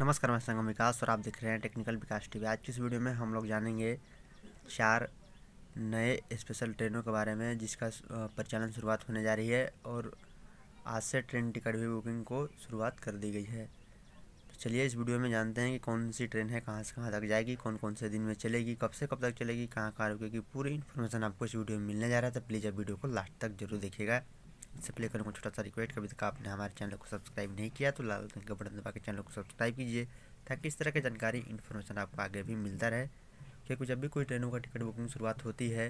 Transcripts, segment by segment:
नमस्कार मैं संगम विकास और आप देख रहे हैं टेक्निकल विकास टीवी आज की इस वीडियो में हम लोग जानेंगे चार नए स्पेशल ट्रेनों के बारे में जिसका परिचालन शुरुआत होने जा रही है और आज से ट्रेन टिकट भी बुकिंग को शुरुआत कर दी गई है तो चलिए इस वीडियो में जानते हैं कि कौन सी ट्रेन है कहाँ से कहाँ तक जाएगी कौन कौन से दिन में चलेगी कब से कब तक चलेगी कहाँ कहाँ रुकेगी पूरी इन्फॉर्मेशन आपको इस वीडियो में मिलने जा रहा है तो प्लीज़ आप वीडियो को लास्ट तक जरूर देखिएगा इससे प्ले करूँगा छोटा सा रिक्वेस्ट कभी तक आपने हमारे चैनल को सब्सक्राइब नहीं किया तो लाल रंग का बटन दबा के चैनल को सब्सक्राइब कीजिए ताकि इस तरह की जानकारी इन्फॉर्मेशन आपको आगे भी मिलता रहे क्योंकि जब भी कोई ट्रेनों का टिकट बुकिंग शुरुआत होती है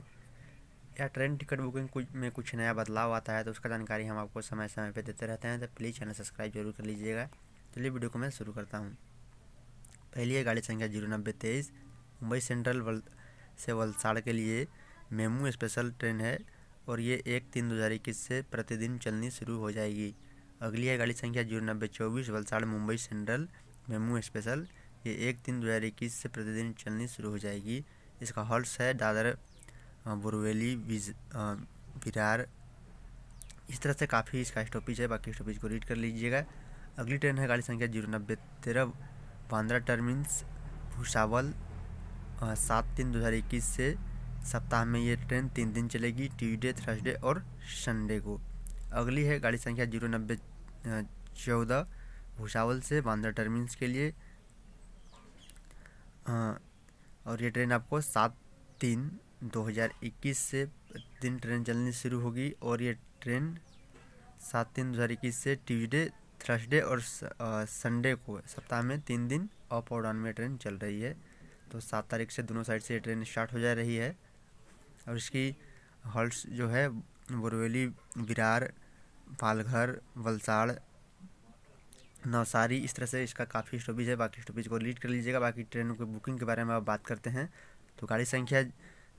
या ट्रेन टिकट बुकिंग में कुछ नया बदलाव आता है तो उसका जानकारी हम आपको समय समय पर देते रहते हैं तो प्लीज़ चैनल सब्सक्राइब जरूर कर लीजिएगा चलिए वीडियो को मैं शुरू करता हूँ पहली है गाड़ी संख्या जीरो नब्बे तेईस मुंबई सेंट्रल वल से वलसाड़ के लिए मेमू स्पेशल ट्रेन है और ये एक तीन दो हज़ार इक्कीस से प्रतिदिन चलनी शुरू हो जाएगी अगली है गाड़ी संख्या जीरो नब्बे चौबीस Valsad Mumbai central MEMU special ये एक तीन दो हज़ार इक्कीस से प्रतिदिन चलनी शुरू हो जाएगी इसका हॉल्स है दादर बुरवेली विरार इस तरह से काफ़ी इसका स्टॉपेज है बाकी स्टॉपेज को रीड कर लीजिएगा अगली ट्रेन है गाड़ी संख्या जीरो नब्बे तेरह बांद्रा टर्मिन्स भूसावल सात तीन दो हज़ार इक्कीस से सप्ताह में ये ट्रेन तीन दिन चलेगी ट्यूजडे थर्सडे और संडे को अगली है गाड़ी संख्या जीरो नब्बे चौदह भूसावल से बांद्रा टर्मिनस के लिए और ये ट्रेन आपको सात तीन 2021 से दिन ट्रेन चलनी शुरू होगी और ये ट्रेन सात तीन दो हज़ार इक्कीस से ट्यूजडे थर्सडे और संडे को सप्ताह में तीन दिन अप और डाउन में ट्रेन चल रही है तो सात तारीख से दोनों साइड से ये ट्रेन स्टार्ट हो जा रही है और इसकी हॉल्ट जो है बोरवेली विरार पालघर वलसाड़ नवसारी इस तरह से इसका काफ़ी स्टॉपेज है बाकी स्टॉपेज को लीड कर लीजिएगा बाकी ट्रेनों की बुकिंग के बारे में आप बात करते हैं तो गाड़ी संख्या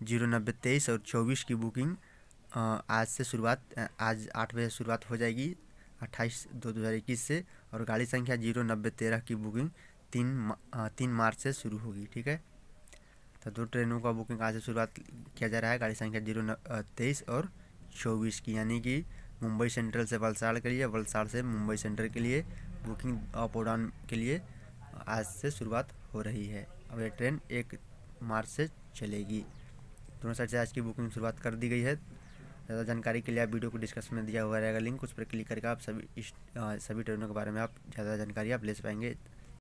जीरो नब्बे तेईस और चौबीस की बुकिंग आज से शुरुआत आज आठ बजे शुरुआत हो जाएगी अट्ठाईस दो दो हज़ार इक्कीस से और गाड़ी संख्या जीरो नब्बे तेरह की बुकिंग तीन तीन मार्च से शुरू होगी ठीक है तो दो ट्रेनों का बुकिंग आज से शुरुआत किया जा रहा है गाड़ी संख्या जीरो तेईस और चौबीस की यानी कि मुंबई सेंट्रल से वलसाड़ के लिए वलसाड़ से मुंबई सेंट्रल के लिए बुकिंग अप और डाउन के लिए आज से शुरुआत हो रही है अब यह ट्रेन एक मार्च से चलेगी दोनों साइड से आज की बुकिंग शुरुआत कर दी गई है ज़्यादा जानकारी के लिए आप वीडियो को डिस्कशन में दिया हुआ रहेगा लिंक उस पर क्लिक करके आप सभी इस सभी ट्रेनों के बारे में आप ज़्यादा जानकारी आप ले पाएंगे